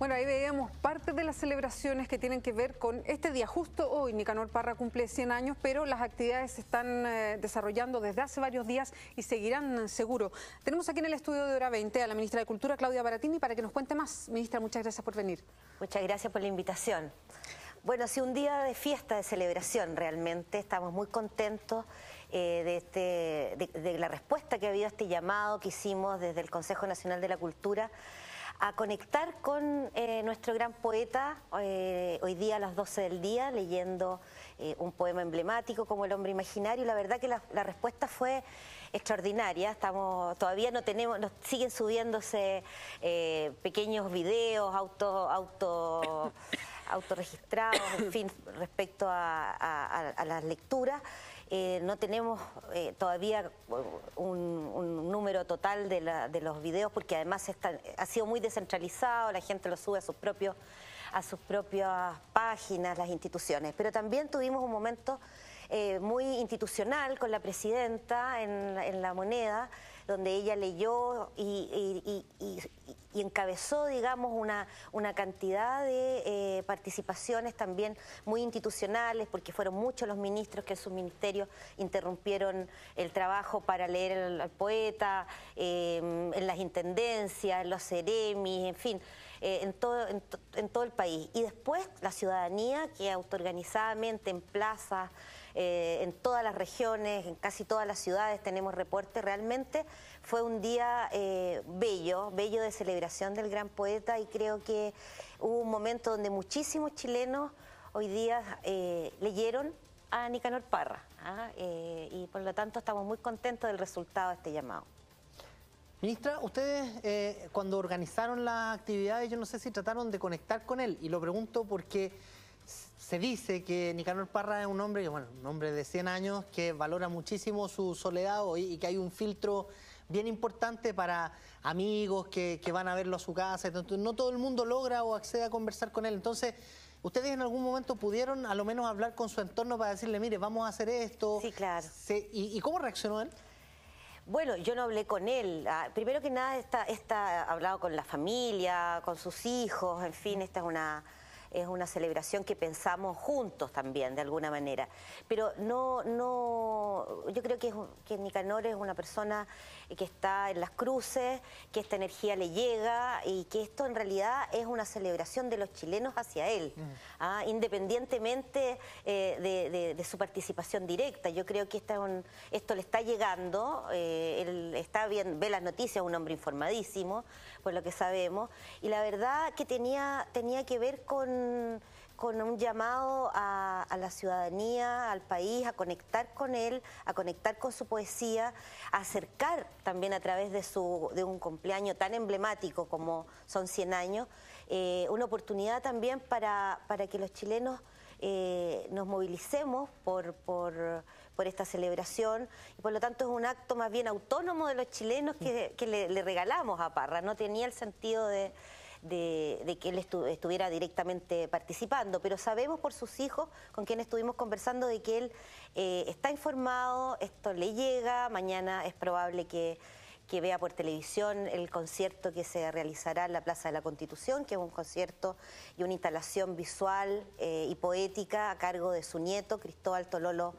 Bueno, ahí veíamos parte de las celebraciones que tienen que ver con este día. Justo hoy Nicanor Parra cumple 100 años, pero las actividades se están eh, desarrollando desde hace varios días y seguirán eh, seguro. Tenemos aquí en el estudio de Hora 20 a la ministra de Cultura, Claudia Baratini, para que nos cuente más. Ministra, muchas gracias por venir. Muchas gracias por la invitación. Bueno, sí, un día de fiesta, de celebración realmente. Estamos muy contentos eh, de, este, de, de la respuesta que ha habido a este llamado que hicimos desde el Consejo Nacional de la Cultura a conectar con eh, nuestro gran poeta eh, hoy día a las 12 del día leyendo eh, un poema emblemático como El hombre imaginario. La verdad que la, respuesta fue extraordinaria. Estamos todavía no tenemos, nos siguen subiéndose pequeños videos, auto, auto, autorregistrados, en fin, respecto a las lecturas. Eh, no tenemos eh, todavía eh, un, número total de, los videos porque además ha sido muy descentralizado, la gente lo sube a sus a sus propias páginas, las instituciones. Pero también tuvimos un momento muy institucional con la presidenta en la moneda, donde ella leyó y, encabezó, digamos, una, una cantidad de eh, participaciones también muy institucionales, porque fueron muchos los ministros que en sus ministerios interrumpieron el trabajo para leer al, poeta, em, en las intendencias, en los seremis, en fin, eh, en, todo, en, en todo el país. Y después la ciudadanía que autoorganizadamente en plazas, eh, en todas las regiones, en casi todas las ciudades tenemos reportes. Realmente fue un día eh, bello, bello de celebración del gran poeta y creo que hubo un momento donde muchísimos chilenos hoy día eh, leyeron a Nicanor Parra ¿ah? y por lo tanto estamos muy contentos del resultado de este llamado. Ministra, ustedes cuando organizaron las actividades, yo no sé si trataron de conectar con él, y lo pregunto porque se dice que Nicanor Parra es un hombre, bueno, un hombre de 100 años que valora muchísimo su soledad y, que hay un filtro bien importante para amigos que, van a verlo a su casa. Entonces, no todo el mundo logra o accede a conversar con él. Entonces, ¿ustedes en algún momento pudieron a lo menos hablar con su entorno para decirle, mire, vamos a hacer esto? Sí, claro. y, cómo reaccionó él? Bueno, yo no hablé con él. Ah, primero que nada, está, está hablado con la familia, con sus hijos, en fin, esta es una es una celebración que pensamos juntos también, de alguna manera. Pero no, no, yo creo que, es, que Nicanor es una persona que está en las cruces, que esta energía le llega y que esto en realidad es una celebración de los chilenos hacia él, mm. ¿ah? independientemente eh, de, su participación directa. Yo creo que esto le está llegando, eh, él está bien, ve las noticias, un hombre informadísimo, por lo que sabemos, y la verdad que tenía, tenía que ver con Mm, con un llamado a, la ciudadanía, al país, a conectar con él, a conectar con su poesía, a acercar también a través de, su, de un cumpleaños tan emblemático como son 100 años, eh, una oportunidad también para, para que los chilenos eh, nos movilicemos por, por, por, esta celebración y por lo tanto es un acto más bien autónomo de los chilenos que, le regalamos a Parra, no tenía el sentido de de, que él estuviera directamente participando, pero sabemos por sus hijos, con quienes estuvimos conversando, de que él eh, está informado, esto le llega, mañana es probable que vea por televisión el concierto que se realizará en la Plaza de la Constitución, que es un concierto y una instalación visual eh, y poética a cargo de su nieto, Cristóbal Tololo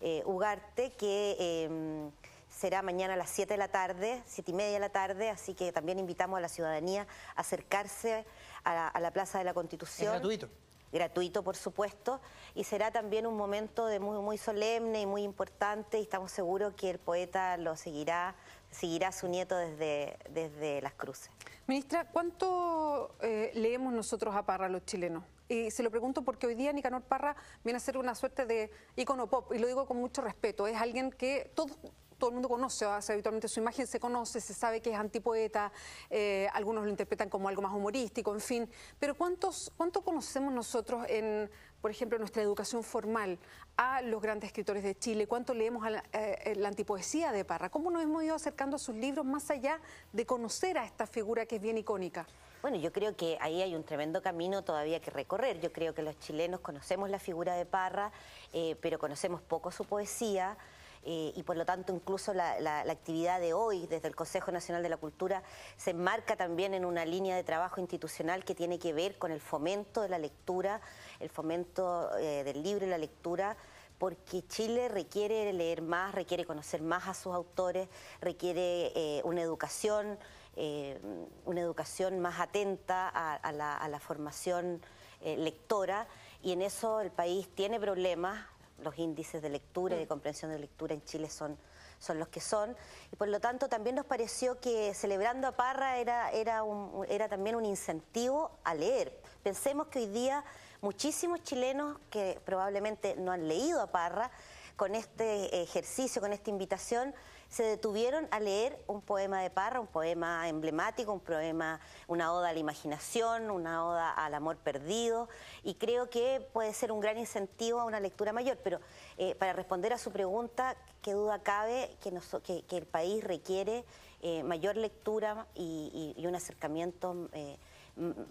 eh, Ugarte, que... Em, será mañana a las 7 de la tarde, 7 y media de la tarde, así que también invitamos a la ciudadanía a acercarse a la, Plaza de la Constitución. gratuito. Gratuito, por supuesto, y será también un momento de muy, muy solemne y muy importante, y estamos seguros que el poeta lo seguirá, seguirá a su nieto desde, desde las cruces. Ministra, ¿cuánto eh, leemos nosotros a Parra los chilenos? y se lo pregunto porque hoy día Nicanor Parra viene a ser una suerte de icono pop, y lo digo con mucho respeto, es alguien que todos todo el mundo conoce, habitualmente su imagen se conoce, se sabe que es antipoeta, eh, algunos lo interpretan como algo más humorístico, en fin. Pero ¿cuántos, ¿cuánto conocemos nosotros en, por ejemplo, nuestra educación formal a los grandes escritores de Chile? ¿Cuánto leemos eh, la, antipoesía de Parra? ¿Cómo nos hemos ido acercando a sus libros más allá de conocer a esta figura que es bien icónica? Bueno, yo creo que ahí hay un tremendo camino todavía que recorrer. Yo creo que los chilenos conocemos la figura de Parra, eh, pero conocemos poco su poesía. Eh, y por lo tanto incluso la, actividad de hoy desde el Consejo Nacional de la Cultura se enmarca también en una línea de trabajo institucional que tiene que ver con el fomento de la lectura, el fomento eh, del libro y la lectura porque Chile requiere leer más, requiere conocer más a sus autores, requiere eh, una educación, una educación más atenta a, la, formación lectora y en eso el país tiene problemas, los índices de lectura y de mm. comprensión de lectura en Chile son, los que son. Y por lo tanto también nos pareció que celebrando a Parra era, era, era también un incentivo a leer. Pensemos que hoy día muchísimos chilenos que probablemente no han leído a Parra, con este eh, ejercicio, con esta invitación, se detuvieron a leer un poema de Parra, un poema emblemático, un poema, una oda a la imaginación, una oda al amor perdido, y creo que puede ser un gran incentivo a una lectura mayor. Pero eh, para responder a su pregunta, qué duda cabe que, el país requiere eh, mayor lectura y, un acercamiento eh,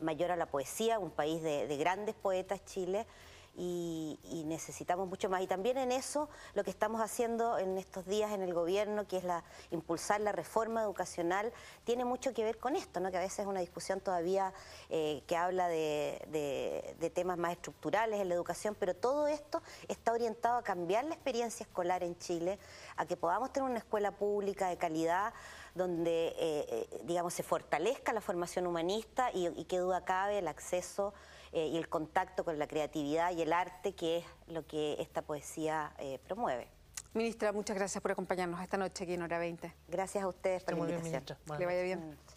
mayor a la poesía, un país de, de grandes poetas, Chile y, necesitamos mucho más. Y también en eso lo que estamos haciendo en estos días en el gobierno, que es la impulsar la reforma educacional, tiene mucho que ver con esto, ¿no? que a veces es una discusión todavía eh, que habla de temas más estructurales en la educación, pero todo esto está orientado a cambiar la experiencia escolar en Chile, a que podamos tener una escuela pública de calidad donde, eh, eh, digamos, se fortalezca la formación humanista y, y qué duda cabe el acceso eh, y el contacto con la creatividad y el arte, que es lo que esta poesía promueve. Ministra, muchas gracias por acompañarnos esta noche aquí en Hora 20. Gracias a ustedes por la invitación. Que le vaya bien. Mm.